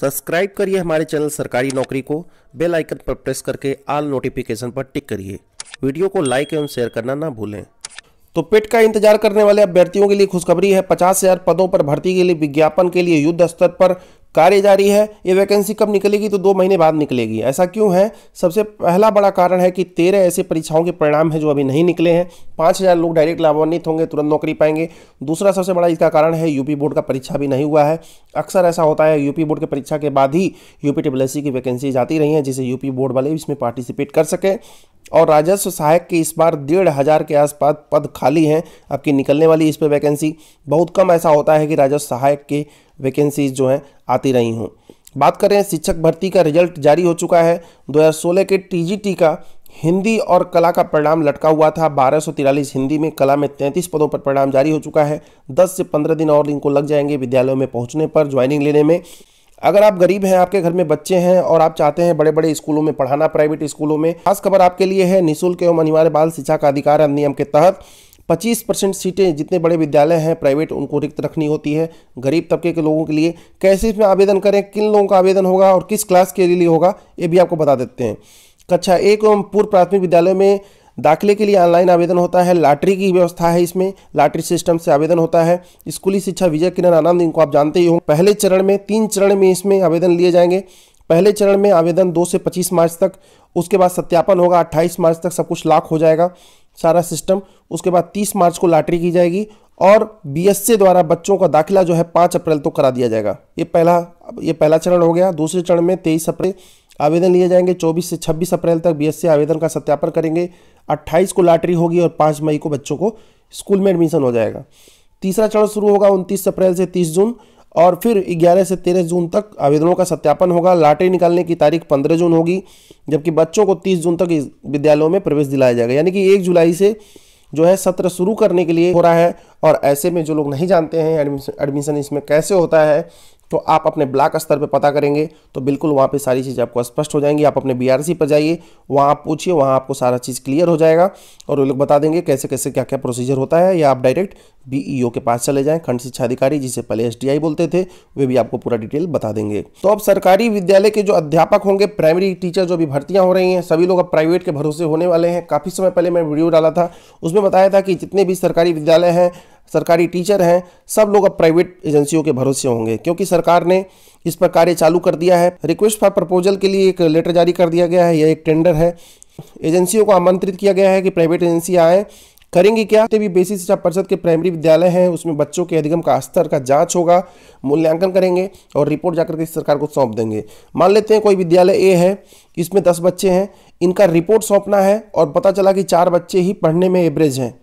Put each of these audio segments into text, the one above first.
subscribe करिए हमारे channel सरकारी नौकरी को बेल आइकन पर प्रेस करके आल नोटिफिकेशन पर टिक करिए वीडियो को लाइक एवं शेयर करना ना भूलें तो पेट का इंतजार करने वाले अभ्यर्थियों के लिए खुशखबरी है पचास हजार पदों पर भर्ती के लिए विज्ञापन के लिए युद्ध स्तर पर कार्य जारी है ये वैकेंसी कब निकलेगी तो दो महीने बाद निकलेगी ऐसा क्यों है सबसे पहला बड़ा कारण है कि तेरह ऐसे परीक्षाओं के परिणाम हैं जो अभी नहीं निकले हैं पाँच हज़ार लोग डायरेक्ट लाभान्वित होंगे तुरंत नौकरी पाएंगे दूसरा सबसे बड़ा इसका कारण है यूपी बोर्ड का परीक्षा भी नहीं हुआ है अक्सर ऐसा होता है यूपी बोर्ड की परीक्षा के बाद ही यूपी टेबल की वैकेंसी जाती रही हैं जिसे यूपी बोर्ड वाले इसमें पार्टिसिपेट कर सकें और राजस्व सहायक के इस बार डेढ़ हज़ार के आसपास पद खाली हैं आपकी निकलने वाली इस पर वैकेंसी बहुत कम ऐसा होता है कि राजस्व सहायक के वैकेंसीज जो हैं आती रही हूँ बात करें शिक्षक भर्ती का रिजल्ट जारी हो चुका है 2016 के टीजीटी का हिंदी और कला का परिणाम लटका हुआ था बारह हिंदी में कला में 33 पदों पर परिणाम जारी हो चुका है 10 से 15 दिन और इनको लग जाएंगे विद्यालयों में पहुंचने पर ज्वाइनिंग लेने में अगर आप गरीब हैं आपके घर में बच्चे हैं और आप चाहते हैं बड़े बड़े स्कूलों में पढ़ाना प्राइवेट स्कूलों में खास खबर आपके लिए है निःशुल्क एवं अनिवार्य बाल शिक्षा का अधिकार अधिनियम के तहत पच्चीस परसेंट सीटें जितने बड़े विद्यालय हैं प्राइवेट उनको रिक्त रखनी होती है गरीब तबके के लोगों के लिए कैसे इसमें आवेदन करें किन लोगों का आवेदन होगा और किस क्लास के लिए होगा ये भी आपको बता देते हैं कक्षा एक एवं पूर्व प्राथमिक विद्यालय में दाखिले के लिए ऑनलाइन आवेदन होता है लाटरी की व्यवस्था है इसमें लाटरी सिस्टम से आवेदन होता है स्कूली शिक्षा विजय किरण आनंद इनको आप जानते ही हो पहले चरण में तीन चरण में इसमें आवेदन लिए जाएंगे पहले चरण में आवेदन दो से पच्चीस मार्च तक उसके बाद सत्यापन होगा अट्ठाईस मार्च तक सब कुछ लाख हो जाएगा सारा सिस्टम उसके बाद 30 मार्च को लॉटरी की जाएगी और बीएससी द्वारा बच्चों का दाखिला जो है पाँच अप्रैल तो करा दिया जाएगा ये पहला ये पहला चरण हो गया दूसरे चरण में तेईस अप्रैल आवेदन लिए जाएंगे 24 से 26 अप्रैल तक बीएससी आवेदन का सत्यापन करेंगे 28 को लॉटरी होगी और 5 मई को बच्चों को स्कूल में एडमिशन हो जाएगा तीसरा चरण शुरू होगा 29 अप्रैल से 30 जून और फिर 11 से 13 जून तक आवेदनों का सत्यापन होगा लाटे निकालने की तारीख 15 जून होगी जबकि बच्चों को 30 जून तक विद्यालयों में प्रवेश दिलाया जाएगा यानी कि एक जुलाई से जो है सत्र शुरू करने के लिए हो रहा है और ऐसे में जो लोग नहीं जानते हैं एडमिशन इसमें कैसे होता है तो आप अपने ब्लॉक स्तर पे पता करेंगे तो बिल्कुल वहाँ पे सारी चीज़ आपको स्पष्ट हो जाएंगी आप अपने बीआरसी पर जाइए वहाँ आप पूछिए वहाँ आपको सारा चीज़ क्लियर हो जाएगा और वो लोग बता देंगे कैसे कैसे क्या क्या प्रोसीजर होता है या आप डायरेक्ट बीईओ e के पास चले जाएँ खंड शिक्षा अधिकारी जिसे पहले एस बोलते थे वे भी आपको पूरा डिटेल बता देंगे तो अब सरकारी विद्यालय के जो अध्यापक होंगे प्राइमरी टीचर जो भी भर्तियाँ हो रही हैं सभी लोग अब प्राइवेट के भरोसे होने वाले हैं काफ़ी समय पहले मैं वीडियो डाला था उसमें बताया था कि जितने भी सरकारी विद्यालय हैं सरकारी टीचर हैं सब लोग अब प्राइवेट एजेंसियों के भरोसे होंगे क्योंकि सरकार ने इस पर कार्य चालू कर दिया है रिक्वेस्ट फॉर प्रपोजल के लिए एक लेटर जारी कर दिया गया है यह एक टेंडर है एजेंसियों को आमंत्रित किया गया है कि प्राइवेट एजेंसी आएँ करेंगे क्या भी बेसिक शिक्षा परिषद के प्राइमरी विद्यालय हैं उसमें बच्चों के अधिगम का स्तर का जांच होगा मूल्यांकन करेंगे और रिपोर्ट जाकर के सरकार को सौंप देंगे मान लेते हैं कोई विद्यालय ए है इसमें दस बच्चे हैं इनका रिपोर्ट सौंपना है और पता चला कि चार बच्चे ही पढ़ने में एवरेज हैं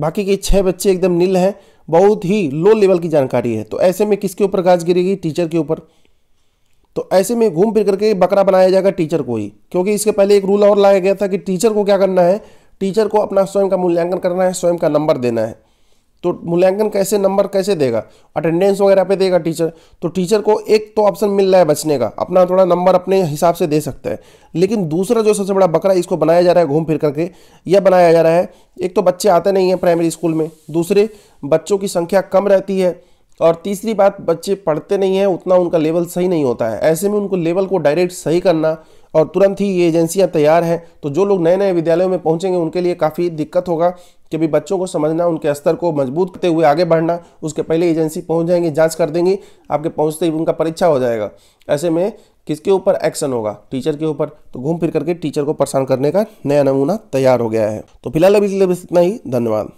बाकी के छः बच्चे एकदम नील हैं बहुत ही लो लेवल की जानकारी है तो ऐसे में किसके ऊपर गाज गिरेगी टीचर के ऊपर तो ऐसे में घूम फिर करके बकरा बनाया जाएगा टीचर को ही क्योंकि इसके पहले एक रूल और लाया गया था कि टीचर को क्या करना है टीचर को अपना स्वयं का मूल्यांकन करना है स्वयं का नंबर देना है तो मूल्यांकन कैसे नंबर कैसे देगा अटेंडेंस वगैरह पे देगा टीचर तो टीचर को एक तो ऑप्शन मिल रहा है बचने का अपना थोड़ा नंबर अपने हिसाब से दे सकता है लेकिन दूसरा जो सबसे बड़ा बकरा इसको बनाया जा रहा है घूम फिर करके यह बनाया जा रहा है एक तो बच्चे आते नहीं हैं प्राइमरी स्कूल में दूसरे बच्चों की संख्या कम रहती है और तीसरी बात बच्चे पढ़ते नहीं हैं उतना उनका लेवल सही नहीं होता है ऐसे में उनको लेवल को डायरेक्ट सही करना और तुरंत ही ये एजेंसियां तैयार हैं तो जो लोग नए नए विद्यालयों में पहुंचेंगे उनके लिए काफ़ी दिक्कत होगा कि भी बच्चों को समझना उनके स्तर को मजबूत करते हुए आगे बढ़ना उसके पहले एजेंसी पहुंच जाएंगी जांच कर देंगी आपके पहुंचते ही उनका परीक्षा हो जाएगा ऐसे में किसके ऊपर एक्शन होगा टीचर के ऊपर तो घूम फिर करके टीचर को परेशान करने का नया नमूना तैयार हो गया है तो फिलहाल अभी इतना ही धन्यवाद